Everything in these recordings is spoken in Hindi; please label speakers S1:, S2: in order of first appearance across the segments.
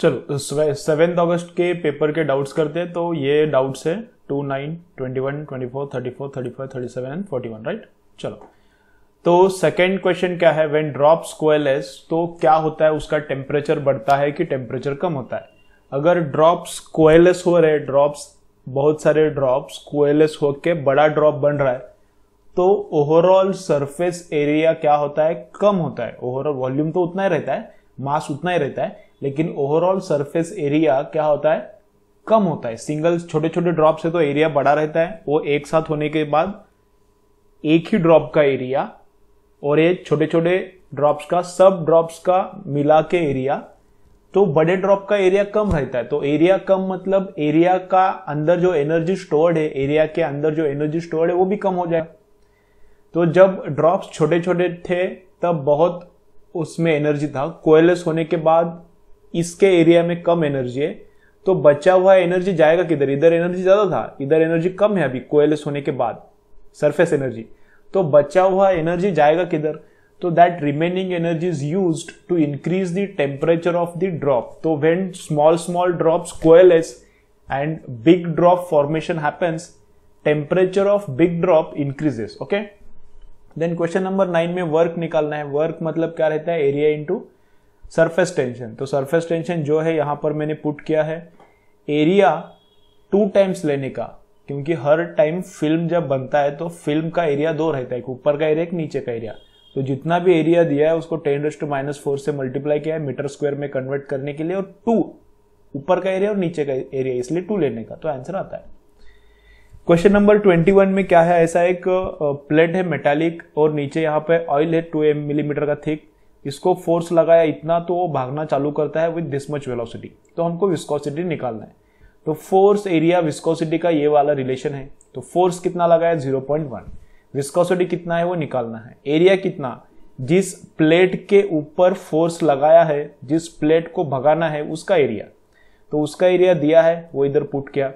S1: चलो तो सेवेंथ अगस्त के पेपर के डाउट्स करते हैं तो ये डाउट्स है two nine twenty one twenty four thirty four thirty five thirty seven and forty one right चलो तो सेकेंड क्वेश्चन क्या है वेन ड्रॉप स्क्वेलेस तो क्या होता है उसका टेम्परेचर बढ़ता है कि टेम्परेचर कम होता है अगर ड्रॉप्स क्वेलेस हो रहे ड्रॉप्स बहुत सारे ड्रॉप्स क्वेलेस होके बड़ा ड्रॉप बन रहा है तो ओवरऑल सरफेस एरिया क्या होता है कम होता है ओवरऑल वॉल्यूम तो उतना ही रहता है मास उतना ही रहता है लेकिन ओवरऑल सरफेस एरिया क्या होता है कम होता है सिंगल छोटे छोटे ड्रॉप से तो एरिया बड़ा रहता है वो एक साथ होने के बाद एक ही ड्रॉप का एरिया और ये छोटे छोटे ड्रॉप्स का सब ड्रॉप्स का मिला के एरिया तो बड़े ड्रॉप का एरिया कम रहता है तो एरिया कम मतलब एरिया का अंदर जो एनर्जी स्टोर्ड है एरिया के अंदर जो एनर्जी स्टोर्ड है वो भी कम हो जाए तो जब ड्रॉप्स छोटे छोटे थे तब बहुत उसमें एनर्जी था कोयलेस होने के बाद इसके एरिया में कम एनर्जी है तो बचा हुआ एनर्जी जाएगा किधर इधर एनर्जी ज्यादा था इधर एनर्जी कम है अभी कोयलेस होने के बाद सरफेस एनर्जी तो बचा हुआ एनर्जी जाएगा किधर तो that remaining energy is use to increase the temperature of the drop तो when small small drops coalesce and big drop formation happens temperature of big drop increases okay then question number nine में वर्क निकालना है वर्क मतलब क्या रहता है एरिया इंटू सरफेस टेंशन तो सरफेस टेंशन जो है यहां पर मैंने पुट किया है एरिया टू टाइम्स लेने का क्योंकि हर टाइम फिल्म जब बनता है तो फिल्म का एरिया दो रहता है ऊपर का एरिया एक नीचे का एरिया तो जितना भी एरिया दिया है उसको टेन रेस्ट माइनस फोर से मल्टीप्लाई किया है मीटर स्क्वायर में कन्वर्ट करने के लिए और टू ऊपर का एरिया और नीचे का एरिया इसलिए टू लेने का तो आंसर आता है क्वेश्चन नंबर ट्वेंटी वन में क्या है ऐसा एक प्लेट है मेटालिक और नीचे यहाँ पे ऑयल है टू एम मिलीमीटर का थिक इसको फोर्स लगाया इतना तो वो भागना चालू करता है विद दिस मच वेलोसिटी तो हमको विस्कोसिटी निकालना है तो फोर्स एरिया विस्कोसिटी का ये वाला रिलेशन है तो फोर्स कितना लगाया जीरो पॉइंट वन विस्कोसिटी कितना है वो निकालना है एरिया कितना जिस प्लेट के ऊपर फोर्स लगाया है जिस प्लेट को भगाना है उसका एरिया तो उसका एरिया दिया है वो इधर पुट किया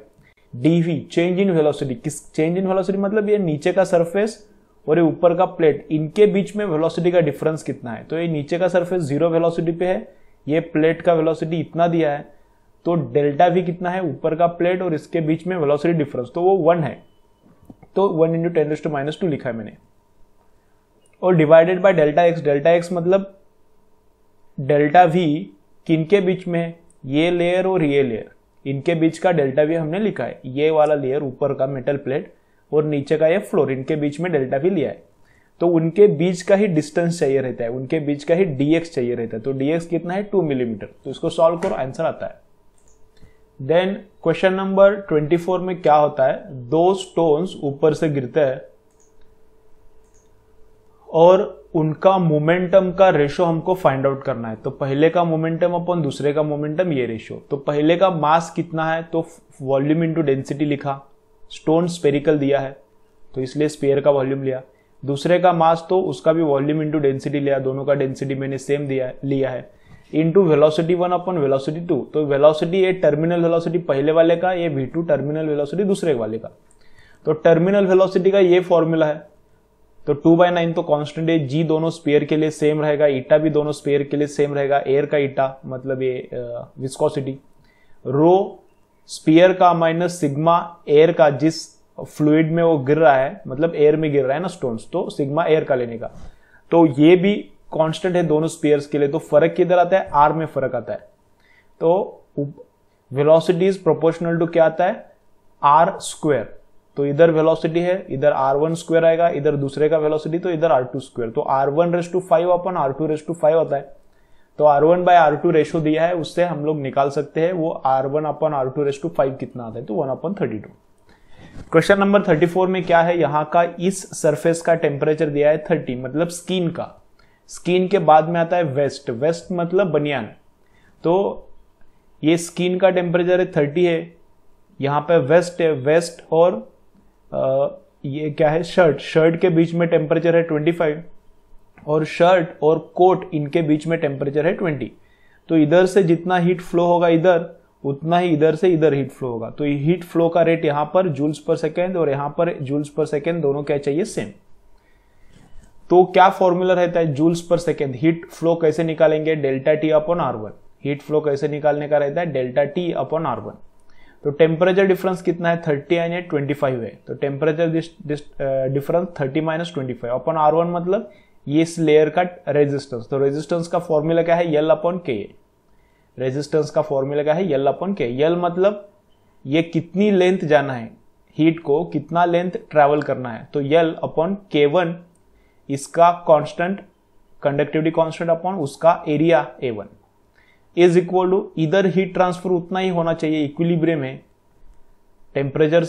S1: डीवी चेंज इन वेलोसिटी किस चेंज इन वेलोसिटी मतलब ये नीचे का सरफेस और ये ऊपर का प्लेट इनके बीच में वेलोसिटी का डिफरेंस कितना है तो ये नीचे का सरफेस जीरो वेलोसिटी पे है ये प्लेट का वेलोसिटी इतना दिया है तो डेल्टा भी कितना है ऊपर का प्लेट और इसके बीच में वेलोसिटी डिफरेंस तो वो वन है तो one into ten to minus two लिखा है मैंने और divided by delta X delta X मतलब डेल्टा वी किन के बीच में ये लेयर और ये लेयर इनके बीच का डेल्टा वी हमने लिखा है ये वाला लेयर ऊपर का मेटल प्लेट और नीचे का ये फ्लोर इनके बीच में डेल्टा भी लिया है तो उनके बीच का ही डिस्टेंस चाहिए रहता है उनके बीच का ही डीएक्स चाहिए रहता है तो डीएक्स कितना है टू मिलीमीटर तो इसको सॉल्व करो आंसर आता है देन क्वेश्चन नंबर 24 में क्या होता है दो स्टोन्स ऊपर से गिरते हैं और उनका मोमेंटम का रेशो हमको फाइंड आउट करना है तो पहले का मोमेंटम अपन दूसरे का मोमेंटम ये रेशो तो पहले का मास कितना है तो वॉल्यूम इनटू डेंसिटी लिखा स्टोन स्पेरिकल दिया है तो इसलिए स्पेयर का वॉल्यूम लिया दूसरे का मास तो उसका भी वॉल्यूम इंटू डेंसिटी लिया दोनों का डेंसिटी मैंने सेम दिया लिया है इंटू वेलोसिटी वन अपन वेलोसिटी टू तो वेलोसिटी ए टर्मिनल वेलोसिटी पहले वाले का ये वी टू टर्मिनल वेलोसिटी दूसरे वाले का तो टर्मिनल वेलोसिटी का ये फॉर्मूला है तो टू बाय नाइन तो कॉन्स्टेंट है जी दोनों स्पेयर के लिए सेम रहेगा ईटा भी दोनों स्पेयर के लिए सेम रहेगा एयर का ईटा मतलब ये विस्कोसिटी रो स्पीयर का माइनस सिग्मा एयर का जिस फ्लूड में वो गिर रहा है मतलब एयर में गिर रहा है ना स्टोन्स तो सिग्मा एयर का लेने का तो ये भी कांस्टेंट है दोनों स्पीयर्स के लिए तो फर्क किधर आता है आर में फर्क आता है तो वेलोसिटी इज प्रोपोर्शनल टू क्या आता है आर स्क्वेयर तो इधर वेलोसिटी है इधर आर वन स्क्वेयर आएगा इधर दूसरे का वेलोसिटी तो इधर आर टू स्क्वेयर तो R one raised two five अपन R two raised two five आता है तो R one by R two ratio दिया है उससे हम लोग निकाल सकते हैं वो आर वन अपन आर टू रेशो फाइव कितना आता है तो वन अपन thirty two question number thirty four में क्या है यहाँ का इस सरफेस का टेम्परेचर दिया है थर्टी मतलब स्किन का स्किन के बाद में आता है वेस्ट वेस्ट मतलब बनियान तो ये स्किन का टेम्परेचर है थर्टी है यहाँ पे वेस्ट है वेस्ट और आ, ये क्या है शर्ट शर्ट के बीच में टेम्परेचर है ट्वेंटी फाइव और शर्ट और कोट इनके बीच में टेम्परेचर है ट्वेंटी तो इधर से जितना हीट फ्लो होगा इधर उतना ही इधर से इधर हीट फ्लो होगा तो हीट फ्लो का रेट यहाँ पर जूल्स पर सेकेंड और यहाँ पर जूल्स पर सेकेंड दोनों क्या चाहिए सेम तो क्या फॉर्मूला रहता है joules per second heat flow कैसे निकालेंगे delta T upon R one heat flow कैसे निकालने का रहता है delta T upon R one तो टेम्परेचर डिफरेंस कितना है थर्टी एंड ट्वेंटी फाइव है तो temperature difference thirty minus twenty five upon R one मतलब ये इस लेयर का रेजिस्टेंस तो रेजिस्टेंस का फॉर्मूला क्या है यल अपॉन के रेजिस्टेंस का फॉर्मूला क्या है यल अपॉन के यल मतलब ये कितनी लेंथ जाना है हीट को कितना लेंथ ट्रेवल करना है तो यल अपॉन के वन इसका कांस्टेंट कंडक्टिविटी कांस्टेंट अपॉन उसका area A one is equal to इधर हीट ट्रांसफर उतना ही होना चाहिए इक्विलिब्रियम है टेम्परेचर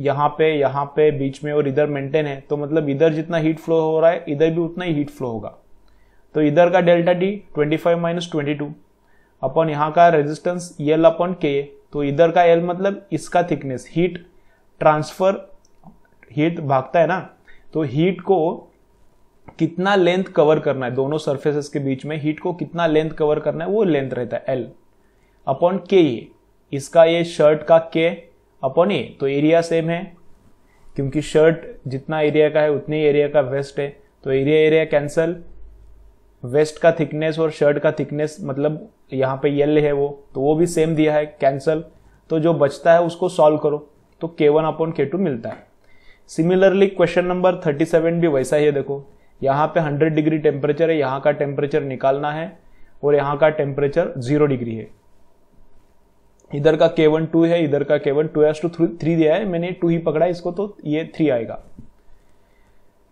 S1: यहाँ पे यहाँ पे बीच में और इधर मेंटेन है तो मतलब इधर जितना हीट फ्लो हो रहा है इधर भी उतना ही हीट फ्लो होगा तो इधर का delta D twenty five minus twenty two अपन यहाँ का रेजिस्टेंस एल अपन के तो इधर का एल मतलब इसका थिकनेस हीट ट्रांसफर हीट भागता है ना तो हीट को कितना लेंथ कवर करना है दोनों सर्फेसेस के बीच में हीट को कितना लेंथ कवर करना है वो लेंथ रहता है एल अपॉन के ये इसका ये शर्ट का के अपॉन ए तो एरिया सेम है क्योंकि शर्ट जितना एरिया का है उतने एरिया का वेस्ट है तो एरिया एरिया कैंसल वेस्ट का थिकनेस और शर्ट का थिकनेस मतलब यहाँ पे यल है वो तो वो भी सेम दिया है कैंसल तो जो बचता है उसको सॉल्व करो तो के वन अपॉन के टू मिलता है similarly question number thirty seven भी वैसा ही है देखो यहाँ पे हंड्रेड डिग्री टेम्परेचर है यहाँ का टेम्परेचर निकालना है और यहाँ का टेम्परेचर जीरो डिग्री है इधर का के वन टू है इधर का K one two S two three दिया है मैंने टू ही पकड़ा इसको तो ये थ्री आएगा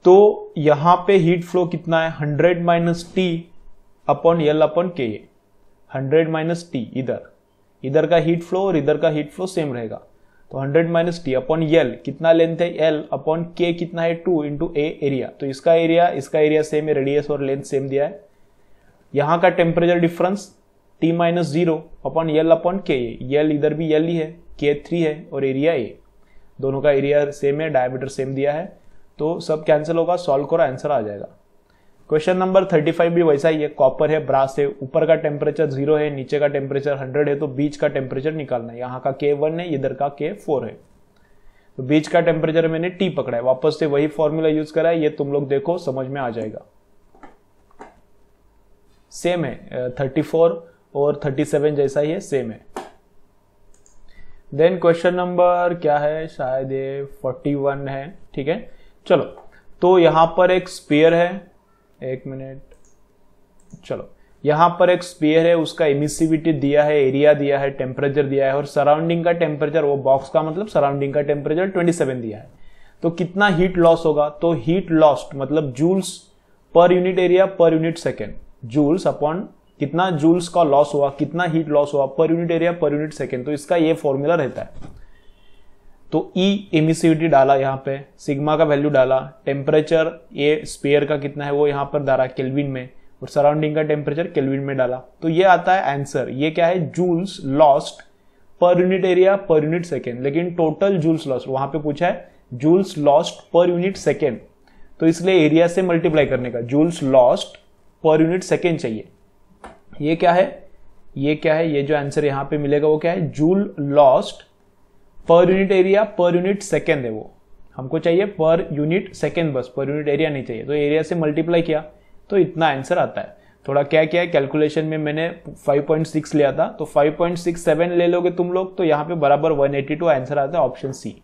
S1: तो यहां पे हीट फ्लो कितना है hundred minus T upon L upon K hundred minus T इधर इधर का हीट फ्लो और इधर का हीट फ्लो सेम रहेगा तो 100 माइनस टी अपॉन एल कितना लेंथ है एल अपॉन के कितना है टू इंटू ए एरिया तो इसका एरिया इसका एरिया सेम है रेडियस और लेंथ सेम दिया है यहाँ का temperature difference T minus zero upon L upon K L इधर भी यल ही है के थ्री है और एरिया ए दोनों का एरिया सेम है डायमीटर सेम दिया है तो सब कैंसिल होगा सॉल्व करो आंसर आ जाएगा क्वेश्चन नंबर थर्टी फाइव भी वैसा ही है कॉपर है ब्रास है ऊपर का टेम्परेचर जीरो है नीचे का टेम्परेचर हंड्रेड है तो बीच का टेम्परेचर निकालना है यहाँ का के वन है इधर का के फोर है तो बीच का टेम्परेचर मैंने टी पकड़ा है वापस से वही फॉर्मूला यूज करा है ये तुम लोग देखो समझ में आ जाएगा सेम है थर्टी फोर और 37 जैसा ही है सेम है देन क्वेश्चन नंबर क्या है शायद ये 41 है ठीक है चलो तो यहां पर एक स्पेयर है एक मिनट चलो यहां पर एक स्पेयर है उसका इमिसिविटी दिया है एरिया दिया है टेम्परेचर दिया है और सराउंडिंग का टेम्परेचर वो बॉक्स का मतलब सराउंडिंग का टेम्परेचर 27 दिया है तो कितना हीट लॉस होगा तो हीट लॉस्ट मतलब joules per unit area per unit second joules upon कितना जूल्स का लॉस हुआ कितना हीट लॉस हुआ per unit area per unit second तो इसका ये फॉर्मूला रहता है तो ई e, एमिसिविटी डाला यहाँ पे सिग्मा का वैल्यू डाला टेम्परेचर ये स्पेयर का कितना है वो यहाँ पर डाला केल्विन में और सराउंडिंग का टेम्परेचर केल्विन में डाला तो ये आता है आंसर ये क्या है joules lost per unit area per unit second लेकिन टोटल जूल्स लॉस्ट वहां पे पूछा है joules lost per unit second तो इसलिए एरिया से मल्टीप्लाई करने का joules lost per unit second चाहिए ये क्या है ये क्या है ये जो आंसर यहां पे मिलेगा वो क्या है joule lost per unit area per unit second है वो हमको चाहिए पर यूनिट सेकेंड बस पर यूनिट एरिया नहीं चाहिए तो एरिया से मल्टीप्लाई किया तो इतना आंसर आता है थोड़ा क्या क्या है कैलकुलेशन में मैंने 5.6 लिया था तो 5.67 ले लोगे तुम लोग तो यहाँ पे बराबर 182 आंसर आता है ऑप्शन सी